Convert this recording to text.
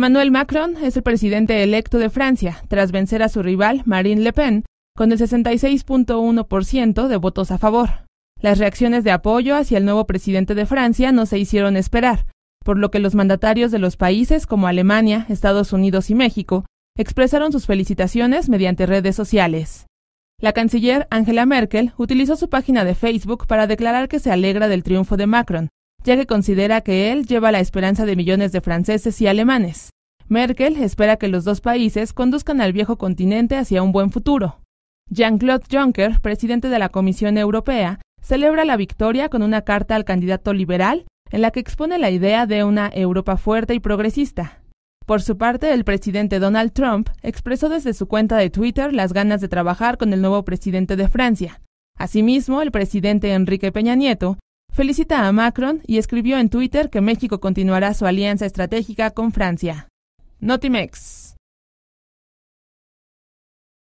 Emmanuel Macron es el presidente electo de Francia, tras vencer a su rival Marine Le Pen con el 66.1% de votos a favor. Las reacciones de apoyo hacia el nuevo presidente de Francia no se hicieron esperar, por lo que los mandatarios de los países como Alemania, Estados Unidos y México expresaron sus felicitaciones mediante redes sociales. La canciller Angela Merkel utilizó su página de Facebook para declarar que se alegra del triunfo de Macron, ya que considera que él lleva la esperanza de millones de franceses y alemanes. Merkel espera que los dos países conduzcan al viejo continente hacia un buen futuro. Jean-Claude Juncker, presidente de la Comisión Europea, celebra la victoria con una carta al candidato liberal en la que expone la idea de una Europa fuerte y progresista. Por su parte, el presidente Donald Trump expresó desde su cuenta de Twitter las ganas de trabajar con el nuevo presidente de Francia. Asimismo, el presidente Enrique Peña Nieto Felicita a Macron y escribió en Twitter que México continuará su alianza estratégica con Francia. Notimex.